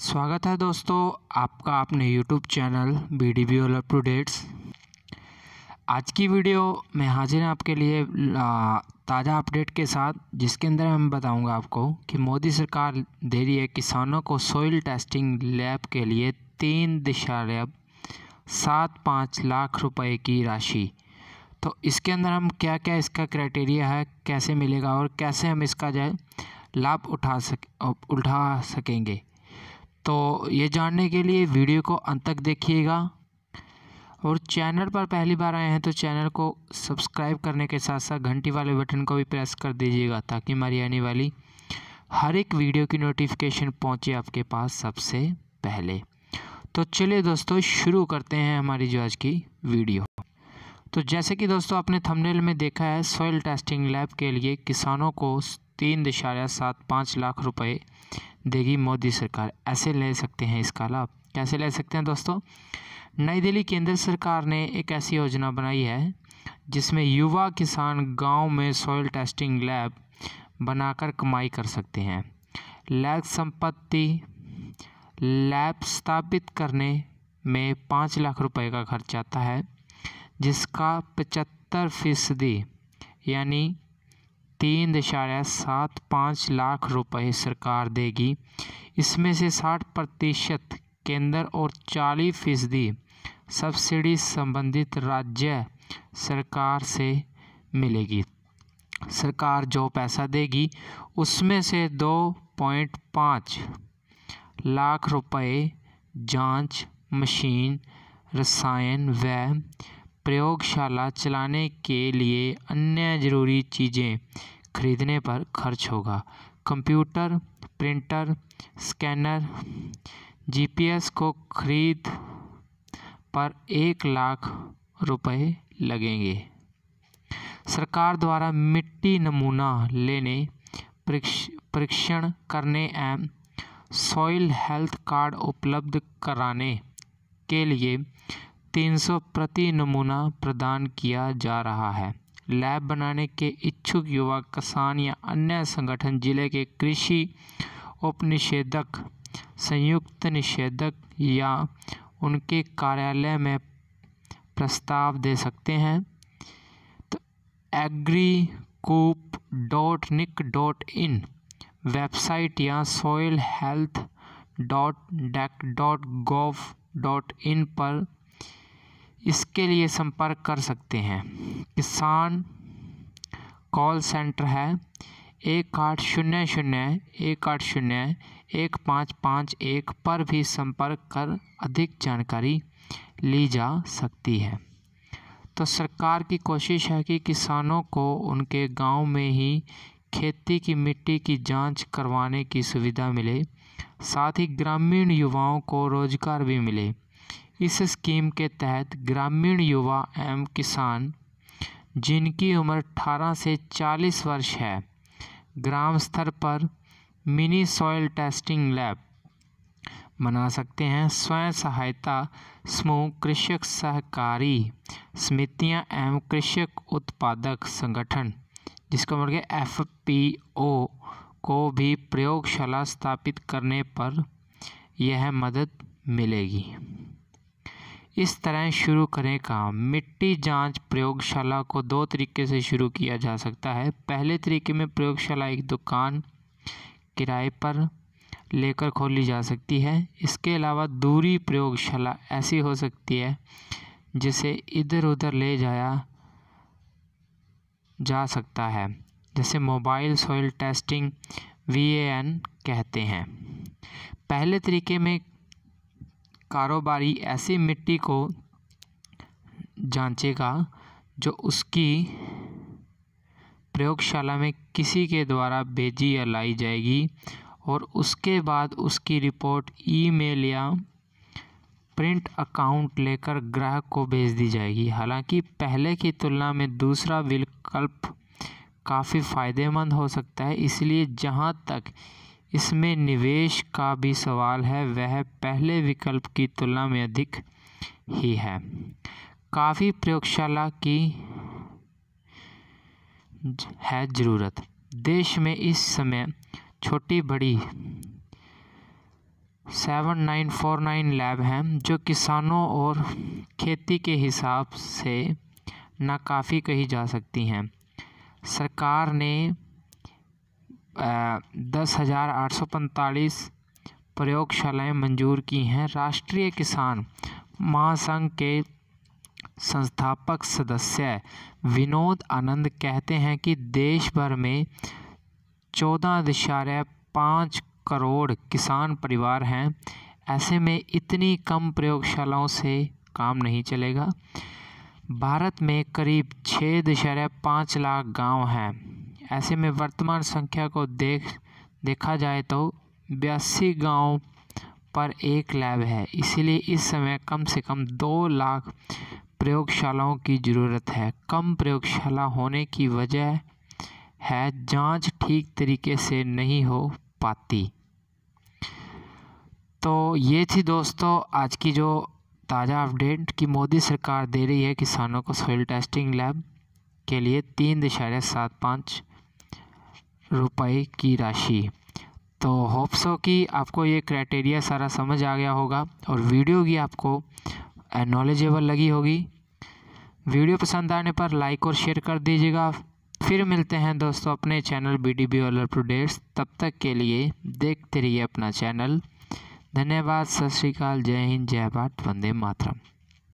स्वागत है दोस्तों आपका अपने YouTube channel B D B all up आज की वीडियो में हाजिर हैं आपके लिए ताज़ा अपडेट के साथ जिसके अंदर मैं बताऊंगा आपको कि मोदी सरकार दे रही है किसानों को सोइल टेस्टिंग लैब के लिए तीन दशमलव सात पाँच लाख रुपए की राशि तो इसके अंदर हम क्या क्या इसका क्राइटेरिया है कैसे मिलेगा और कैसे हम इसका जो लाभ उठा सक उठा सकेंगे तो ये जानने के लिए वीडियो को अंत तक देखिएगा और चैनल पर पहली बार आए हैं तो चैनल को सब्सक्राइब करने के साथ साथ घंटी वाले बटन को भी प्रेस कर दीजिएगा ताकि हमारी आने वाली हर एक वीडियो की नोटिफिकेशन पहुंचे आपके पास सबसे पहले तो चलिए दोस्तों शुरू करते हैं हमारी जो आज की वीडियो तो जैसे कि दोस्तों आपने थंबनेल में देखा है सॉइल टेस्टिंग लैब के लिए किसानों को तीन दशारा सात पाँच लाख रुपए देगी मोदी सरकार ऐसे ले सकते हैं इसका लाभ कैसे ले सकते हैं दोस्तों नई दिल्ली केंद्र सरकार ने एक ऐसी योजना बनाई है जिसमें युवा किसान गांव में सॉयल टेस्टिंग लैब बनाकर कमाई कर सकते हैं लैब संपत्ति लैब स्थापित करने में पाँच लाख रुपए का खर्च आता है जिसका पचहत्तर फीसदी यानी तीन दशारा सात पाँच लाख रुपए सरकार देगी इसमें से साठ प्रतिशत केंद्र और चालीस फीसदी सब्सिडी संबंधित राज्य सरकार से मिलेगी सरकार जो पैसा देगी उसमें से दो पॉइंट पाँच लाख रुपए जांच मशीन रसायन व प्रयोगशाला चलाने के लिए अन्य ज़रूरी चीज़ें खरीदने पर खर्च होगा कंप्यूटर प्रिंटर स्कैनर जीपीएस को खरीद पर एक लाख रुपए लगेंगे सरकार द्वारा मिट्टी नमूना लेने परीक्षण करने एवं सॉइल हेल्थ कार्ड उपलब्ध कराने के लिए 300 प्रति नमूना प्रदान किया जा रहा है लैब बनाने के इच्छुक युवा किसान या अन्य संगठन जिले के कृषि उपनिषेधक संयुक्त निषेधक या उनके कार्यालय में प्रस्ताव दे सकते हैं तो agri dot nic dot in website या soil health dot dac dot gov dot in पर इसके लिए संपर्क कर सकते हैं किसान कॉल सेंटर है एक आठ शून्य शून्य एक आठ शून्य एक पाँच पाँच एक पर भी संपर्क कर अधिक जानकारी ली जा सकती है तो सरकार की कोशिश है कि किसानों को उनके गांव में ही खेती की मिट्टी की जांच करवाने की सुविधा मिले साथ ही ग्रामीण युवाओं को रोज़गार भी मिले इस स्कीम के तहत ग्रामीण युवा एवं किसान जिनकी उम्र 18 से 40 वर्ष है ग्राम स्तर पर मिनी सॉयल टेस्टिंग लैब बना सकते हैं स्वयं सहायता समूह कृषक सहकारी समितियां एवं कृषक उत्पादक संगठन जिसको मतलब एफ पी ओ को भी प्रयोगशाला स्थापित करने पर यह मदद मिलेगी इस तरह शुरू करें काम मिट्टी जांच प्रयोगशाला को दो तरीके से शुरू किया जा सकता है पहले तरीके में प्रयोगशाला एक दुकान किराए पर लेकर खोली जा सकती है इसके अलावा दूरी प्रयोगशाला ऐसी हो सकती है जिसे इधर उधर ले जाया जा सकता है जैसे मोबाइल सॉइल टेस्टिंग वी कहते हैं पहले तरीके में कारोबारी ऐसी मिट्टी को जांचेगा जो उसकी प्रयोगशाला में किसी के द्वारा भेजी या लाई जाएगी और उसके बाद उसकी रिपोर्ट ईमेल या प्रिंट अकाउंट लेकर ग्राहक को भेज दी जाएगी हालांकि पहले की तुलना में दूसरा विकल्प काफ़ी फ़ायदेमंद हो सकता है इसलिए जहाँ तक इसमें निवेश का भी सवाल है वह पहले विकल्प की तुलना में अधिक ही है काफ़ी प्रयोगशाला की है ज़रूरत देश में इस समय छोटी बड़ी seven nine four nine lab हैं जो किसानों और खेती के हिसाब से नाकाफ़ी कही जा सकती हैं सरकार ने दस हज़ार आठ सौ पैंतालीस प्रयोगशालाएँ मंजूर की हैं राष्ट्रीय किसान महासंघ के संस्थापक सदस्य विनोद आनंद कहते हैं कि देश भर में चौदह दशमलव पाँच करोड़ किसान परिवार हैं ऐसे में इतनी कम प्रयोगशालाओं से काम नहीं चलेगा भारत में करीब छः दशहरा पाँच लाख गांव हैं ऐसे में वर्तमान संख्या को देख देखा जाए तो बयासी गांव पर एक लैब है इसलिए इस समय कम से कम दो लाख प्रयोगशालाओं की ज़रूरत है कम प्रयोगशाला होने की वजह है जांच ठीक तरीके से नहीं हो पाती तो ये थी दोस्तों आज की जो ताज़ा अपडेट कि मोदी सरकार दे रही है किसानों को सोइल टेस्टिंग लैब के लिए तीन दशहरे सात पाँच रुपए की राशि तो होप्स हो कि आपको ये क्राइटेरिया सारा समझ आ गया होगा और वीडियो भी आपको नॉलेजेबल लगी होगी वीडियो पसंद आने पर लाइक और शेयर कर दीजिएगा फिर मिलते हैं दोस्तों अपने चैनल बी डी बी ऑलर प्रोडेट्स तब तक के लिए देखते रहिए अपना चैनल धन्यवाद सत श्रीकाल जय हिंद जय भारत वंदे मातरम